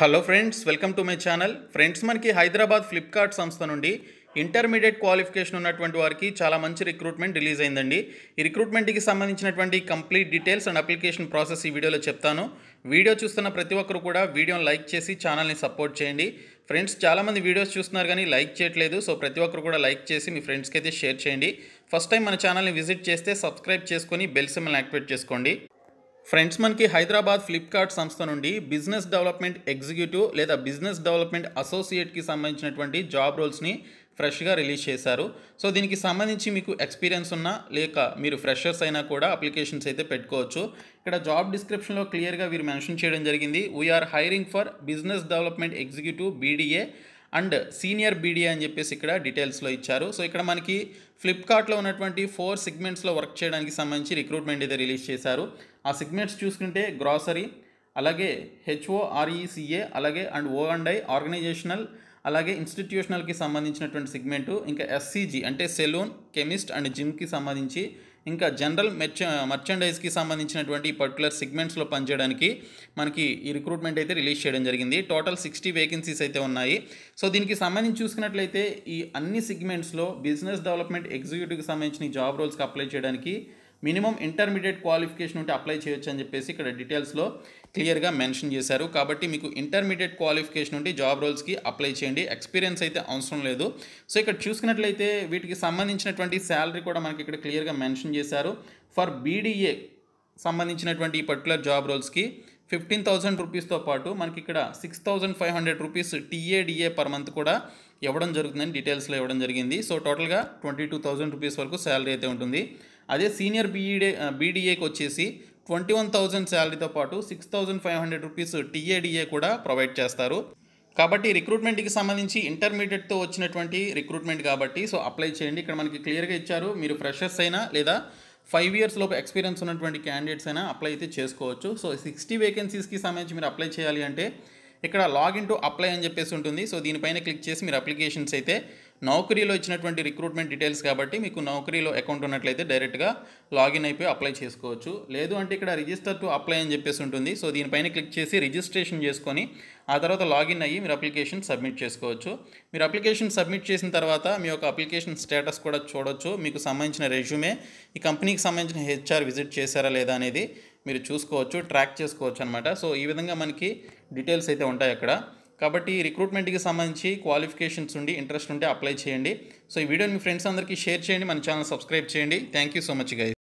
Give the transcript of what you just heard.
hello friends welcome to my channel friends మనకి Hyderabad Flipkart సంస్థ నుండి ఇంటర్మీడియట్ క్వాలిఫికేషన్ ఉన్నటువంటి వారికి చాలా మంచి రిక్రూట్మెంట్ రిలీజ్ అయిందండి ఈ రిక్రూట్మెంట్కి సంబంధించినటువంటి complete details and application process ఈ వీడియోలో చెప్తాను వీడియో చూస్తున్న ప్రతి ఒక్కరు కూడా వీడియోని లైక్ చేసి ఛానల్ని సపోర్ట్ చేయండి ఫ్రెండ్స్ చాలామంది వీడియోస్ చూస్తున్నారు కానీ లైక్ చేయట్లేదు సో ప్రతి ఒక్కరు కూడా లైక్ చేసి మీ ఫ్రెండ్స్కి అయితే షేర్ చేయండి ఫస్ట్ టైం మన ఛానల్ని విజిట్ చేస్తే సబ్స్క్రైబ్ చేసుకొని బెల్ యాక్టివేట్ చేసుకోండి ఫ్రెండ్స్ మనకి హైదరాబాద్ ఫ్లిప్కార్ట్ సంస్థ నుండి బిజినెస్ డెవలప్మెంట్ ఎగ్జిక్యూటివ్ లేదా బిజినెస్ డెవలప్మెంట్ అసోసియేట్కి సంబంధించినటువంటి జాబ్ రోల్స్ని ఫ్రెష్గా రిలీజ్ చేశారు సో దీనికి సంబంధించి మీకు ఎక్స్పీరియన్స్ ఉన్నా లేక మీరు ఫ్రెషర్స్ అయినా కూడా అప్లికేషన్స్ అయితే పెట్టుకోవచ్చు ఇక్కడ జాబ్ డిస్క్రిప్షన్లో క్లియర్గా వీరు మెన్షన్ చేయడం జరిగింది we're hiring for business development executive BDA and senior BD అని చెప్పేసి ఇక్కడ డీటెయిల్స్లో ఇచ్చారు సో ఇక్కడ మనకి ఫ్లిప్కార్ట్లో ఉన్నటువంటి ఫోర్ సిగ్మెంట్స్లో వర్క్ చేయడానికి సంబంధించి రిక్రూట్మెంట్ అయితే రిలీజ్ చేశారు ఆ సిగ్మెంట్స్ చూసుకుంటే గ్రాసరీ అలాగే హెచ్ఓఆర్ఈసిఏ e అలాగే and O and I organizational అలాగే ఇన్స్టిట్యూషనల్కి సంబంధించినటువంటి సిగ్మెంటు ఇంకా ఎస్సీజీ అంటే సెలూన్ కెమిస్ట్ అండ్ జిమ్కి సంబంధించి ఇంకా జనరల్ మెర్చ మర్చెండైజ్కి సంబంధించినటువంటి పర్టికులర్ సెగ్మెంట్స్లో పనిచేయడానికి మనకి ఈ రిక్రూట్మెంట్ అయితే రిలీజ్ చేయడం జరిగింది టోటల్ సిక్స్టీ వేకెన్సీస్ అయితే ఉన్నాయి సో దీనికి సంబంధించి చూసుకున్నట్లయితే ఈ అన్ని సెగ్మెంట్స్లో బిజినెస్ డెవలప్మెంట్ ఎగ్జిక్యూటివ్కి సంబంధించిన జాబ్ రోల్స్కి అప్లై చేయడానికి మినిమం ఇంటర్మీడియట్ క్వాలిఫికేషన్ ఉంటే అప్లై చేయొచ్చు అని చెప్పేసి ఇక్కడ డీటెయిల్స్లో క్లియర్గా మెన్షన్ చేశారు కాబట్టి మీకు ఇంటర్మీడియట్ క్వాలిఫికేషన్ ఉంటే జాబ్ రోల్స్కి అప్లై చేయండి ఎక్స్పీరియన్స్ అయితే అవసరం లేదు సో ఇక్కడ చూసుకున్నట్లయితే వీటికి సంబంధించినటువంటి శాలరీ కూడా మనకి ఇక్కడ క్లియర్గా మెన్షన్ చేశారు ఫర్ బీడీఏ సంబంధించినటువంటి ఈ పర్టికులర్ జాబ్ రోల్స్కి ఫిఫ్టీన్ థౌజండ్ రూపీస్తో పాటు మనకి ఇక్కడ six thousand five hundred rupees TADA per month కూడా ఇవ్వడం జరుగుతుందని డీటెయిల్స్లో ఇవ్వడం జరిగింది సో టోటల్గా ట్వంటీ టూ థౌజండ్ రూపీస్ వరకు శాలరీ అయితే ఉంటుంది అదే సీనియర్ బీఈడే బీడీఏకి e వచ్చేసి ట్వంటీ వన్ థౌజండ్ శాలరీతో పాటు six thousand five hundred rupees TADA కూడా ప్రొవైడ్ చేస్తారు కాబట్టి రిక్రూట్మెంట్కి సంబంధించి ఇంటర్మీడియట్తో వచ్చినటువంటి రిక్రూట్మెంట్ కాబట్టి సో అప్లై చేయండి ఇక్కడ మనకి క్లియర్గా ఇచ్చారు మీరు ఫ్రెషర్స్ అయినా లేదా ఫైవ్ ఇయర్స్ లోపు ఎక్స్పీరియన్స్ ఉన్నటువంటి క్యాండిడేట్స్ అయినా అప్లై అయితే చేసుకోవచ్చు సో సిక్స్టీ వేకెన్సీస్కి సంబంధించి మీరు అప్లై చేయాలి అంటే ఇక్కడ లాగిన్ టు అప్లై అని చెప్పేసి ఉంటుంది సో దీనిపైన క్లిక్ చేసి మీరు అప్లికేషన్స్ అయితే నౌకరీలో ఇచ్చినటువంటి రిక్రూట్మెంట్ డీటెయిల్స్ కాబట్టి మీకు నౌకరీలో అకౌంట్ ఉన్నట్లయితే డైరెక్ట్గా లాగిన్ అయిపోయి అప్లై చేసుకోవచ్చు లేదు అంటే ఇక్కడ రిజిస్టర్ టు అప్లై అని చెప్పేసి ఉంటుంది సో దీనిపైన క్లిక్ చేసి రిజిస్ట్రేషన్ చేసుకొని ఆ తర్వాత లాగిన్ అయ్యి మీరు అప్లికేషన్ సబ్మిట్ చేసుకోవచ్చు మీరు అప్లికేషన్ సబ్మిట్ చేసిన తర్వాత మీ యొక్క అప్లికేషన్ స్టేటస్ కూడా చూడొచ్చు మీకు సంబంధించిన రెజ్యూమే ఈ కంపెనీకి సంబంధించిన హెచ్ఆర్ విజిట్ చేశారా లేదా అనేది మీరు చూసుకోవచ్చు ట్రాక్ చేసుకోవచ్చు అనమాట సో ఈ విధంగా మనకి డీటెయిల్స్ అయితే ఉంటాయి అక్కడ కాబట్టి రిక్రూట్మెంట్కి సంబంధించి క్వాలిఫికేషన్స్ ఉండి ఇంట్రెస్ట్ ఉంటే అప్లై చేయండి సో ఈ వీడియోని మీ ఫ్రెండ్స్ అందరికీ షేర్ చేయండి మన ఛానల్ సబ్స్క్రైబ్ చేయండి thank you so much guys